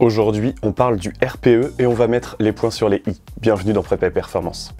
Aujourd'hui, on parle du RPE et on va mettre les points sur les i. Bienvenue dans Prépa Performance.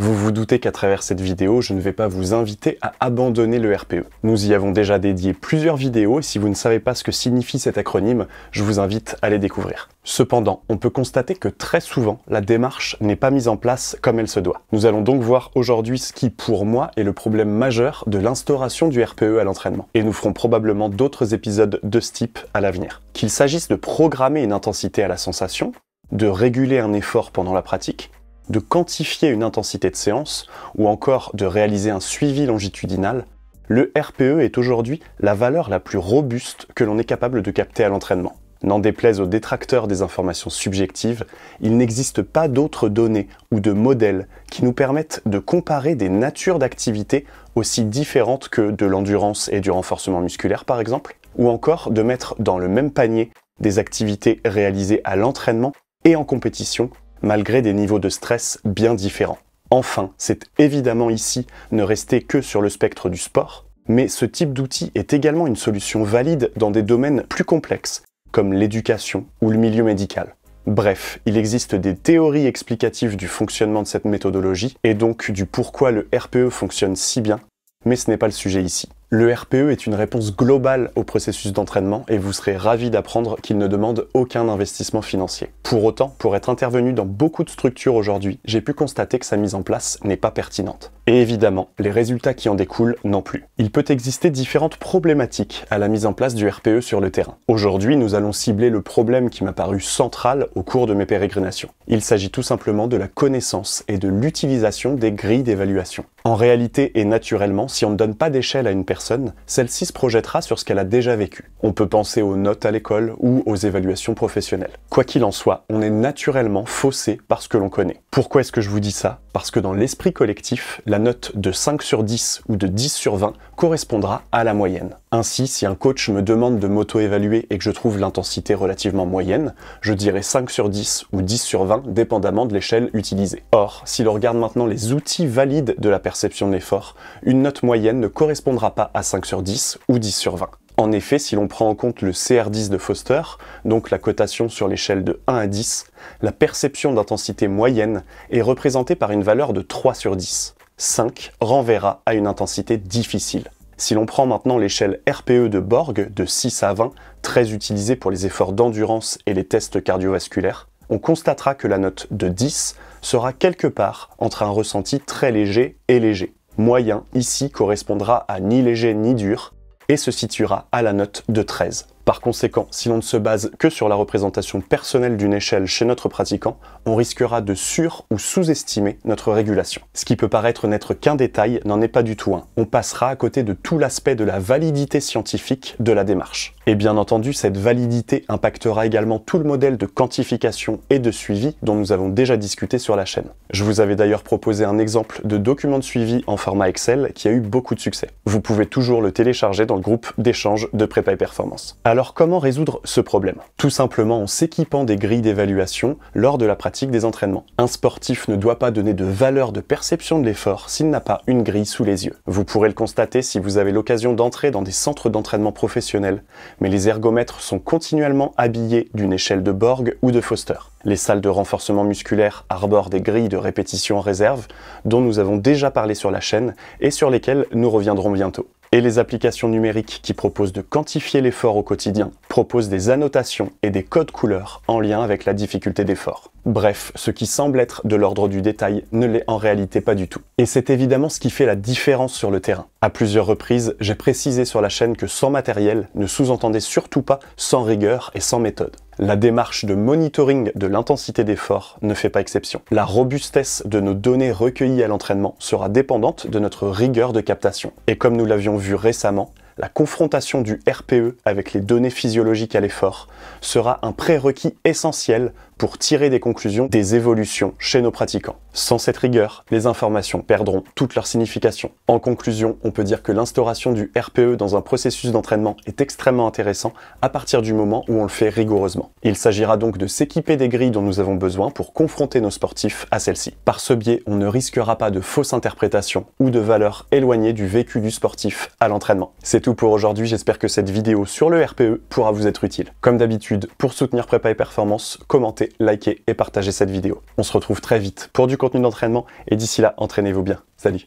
Vous vous doutez qu'à travers cette vidéo, je ne vais pas vous inviter à abandonner le RPE. Nous y avons déjà dédié plusieurs vidéos et si vous ne savez pas ce que signifie cet acronyme, je vous invite à les découvrir. Cependant, on peut constater que très souvent, la démarche n'est pas mise en place comme elle se doit. Nous allons donc voir aujourd'hui ce qui, pour moi, est le problème majeur de l'instauration du RPE à l'entraînement. Et nous ferons probablement d'autres épisodes de ce type à l'avenir. Qu'il s'agisse de programmer une intensité à la sensation, de réguler un effort pendant la pratique, de quantifier une intensité de séance ou encore de réaliser un suivi longitudinal, le RPE est aujourd'hui la valeur la plus robuste que l'on est capable de capter à l'entraînement. N'en déplaise aux détracteurs des informations subjectives, il n'existe pas d'autres données ou de modèles qui nous permettent de comparer des natures d'activités aussi différentes que de l'endurance et du renforcement musculaire par exemple, ou encore de mettre dans le même panier des activités réalisées à l'entraînement et en compétition malgré des niveaux de stress bien différents. Enfin, c'est évidemment ici ne rester que sur le spectre du sport, mais ce type d'outil est également une solution valide dans des domaines plus complexes, comme l'éducation ou le milieu médical. Bref, il existe des théories explicatives du fonctionnement de cette méthodologie et donc du pourquoi le RPE fonctionne si bien, mais ce n'est pas le sujet ici. Le RPE est une réponse globale au processus d'entraînement et vous serez ravi d'apprendre qu'il ne demande aucun investissement financier. Pour autant, pour être intervenu dans beaucoup de structures aujourd'hui, j'ai pu constater que sa mise en place n'est pas pertinente. Et évidemment, les résultats qui en découlent non plus. Il peut exister différentes problématiques à la mise en place du RPE sur le terrain. Aujourd'hui, nous allons cibler le problème qui m'a paru central au cours de mes pérégrinations. Il s'agit tout simplement de la connaissance et de l'utilisation des grilles d'évaluation. En réalité et naturellement, si on ne donne pas d'échelle à une personne, celle-ci se projettera sur ce qu'elle a déjà vécu. On peut penser aux notes à l'école ou aux évaluations professionnelles. Quoi qu'il en soit, on est naturellement faussé par ce que l'on connaît. Pourquoi est-ce que je vous dis ça Parce que dans l'esprit collectif, la la note de 5 sur 10 ou de 10 sur 20 correspondra à la moyenne. Ainsi, si un coach me demande de m'auto-évaluer et que je trouve l'intensité relativement moyenne, je dirais 5 sur 10 ou 10 sur 20 dépendamment de l'échelle utilisée. Or, si l'on regarde maintenant les outils valides de la perception de l'effort, une note moyenne ne correspondra pas à 5 sur 10 ou 10 sur 20. En effet, si l'on prend en compte le CR10 de Foster, donc la cotation sur l'échelle de 1 à 10, la perception d'intensité moyenne est représentée par une valeur de 3 sur 10. 5 renverra à une intensité difficile. Si l'on prend maintenant l'échelle RPE de Borg de 6 à 20, très utilisée pour les efforts d'endurance et les tests cardiovasculaires, on constatera que la note de 10 sera quelque part entre un ressenti très léger et léger. Moyen ici correspondra à ni léger ni dur et se situera à la note de 13. Par conséquent, si l'on ne se base que sur la représentation personnelle d'une échelle chez notre pratiquant, on risquera de sur- ou sous-estimer notre régulation. Ce qui peut paraître n'être qu'un détail n'en est pas du tout un. On passera à côté de tout l'aspect de la validité scientifique de la démarche. Et bien entendu, cette validité impactera également tout le modèle de quantification et de suivi dont nous avons déjà discuté sur la chaîne. Je vous avais d'ailleurs proposé un exemple de document de suivi en format Excel qui a eu beaucoup de succès. Vous pouvez toujours le télécharger dans le groupe d'échange de prépa et performance. Alors comment résoudre ce problème Tout simplement en s'équipant des grilles d'évaluation lors de la pratique des entraînements. Un sportif ne doit pas donner de valeur de perception de l'effort s'il n'a pas une grille sous les yeux. Vous pourrez le constater si vous avez l'occasion d'entrer dans des centres d'entraînement professionnels, mais les ergomètres sont continuellement habillés d'une échelle de Borg ou de Foster. Les salles de renforcement musculaire arborent des grilles de répétition en réserve dont nous avons déjà parlé sur la chaîne et sur lesquelles nous reviendrons bientôt. Et les applications numériques qui proposent de quantifier l'effort au quotidien proposent des annotations et des codes couleurs en lien avec la difficulté d'effort. Bref, ce qui semble être de l'ordre du détail ne l'est en réalité pas du tout. Et c'est évidemment ce qui fait la différence sur le terrain. À plusieurs reprises, j'ai précisé sur la chaîne que sans matériel ne sous-entendait surtout pas sans rigueur et sans méthode. La démarche de monitoring de l'intensité d'effort ne fait pas exception. La robustesse de nos données recueillies à l'entraînement sera dépendante de notre rigueur de captation. Et comme nous l'avions vu récemment, la confrontation du RPE avec les données physiologiques à l'effort sera un prérequis essentiel pour tirer des conclusions des évolutions chez nos pratiquants. Sans cette rigueur, les informations perdront toute leur signification. En conclusion, on peut dire que l'instauration du RPE dans un processus d'entraînement est extrêmement intéressant à partir du moment où on le fait rigoureusement. Il s'agira donc de s'équiper des grilles dont nous avons besoin pour confronter nos sportifs à celles-ci. Par ce biais, on ne risquera pas de fausses interprétations ou de valeurs éloignées du vécu du sportif à l'entraînement. C'est pour aujourd'hui, j'espère que cette vidéo sur le RPE pourra vous être utile. Comme d'habitude, pour soutenir Prépa et Performance, commentez, likez et partagez cette vidéo. On se retrouve très vite pour du contenu d'entraînement et d'ici là, entraînez-vous bien. Salut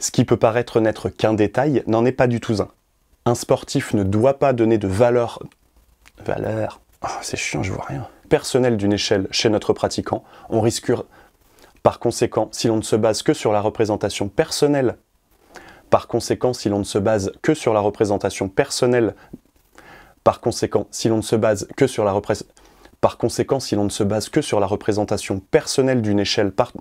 Ce qui peut paraître n'être qu'un détail n'en est pas du tout un. Un sportif ne doit pas donner de valeur... Valeur... Oh, c'est chiant, je vois rien personnel d'une échelle chez notre pratiquant, on risque par conséquent, si l'on ne se base que sur la représentation personnelle, par conséquent, si l'on ne se base que sur la représentation personnelle, par conséquent, si l'on ne se base que sur la par conséquent, si l'on ne se base que sur la représentation personnelle d'une échelle par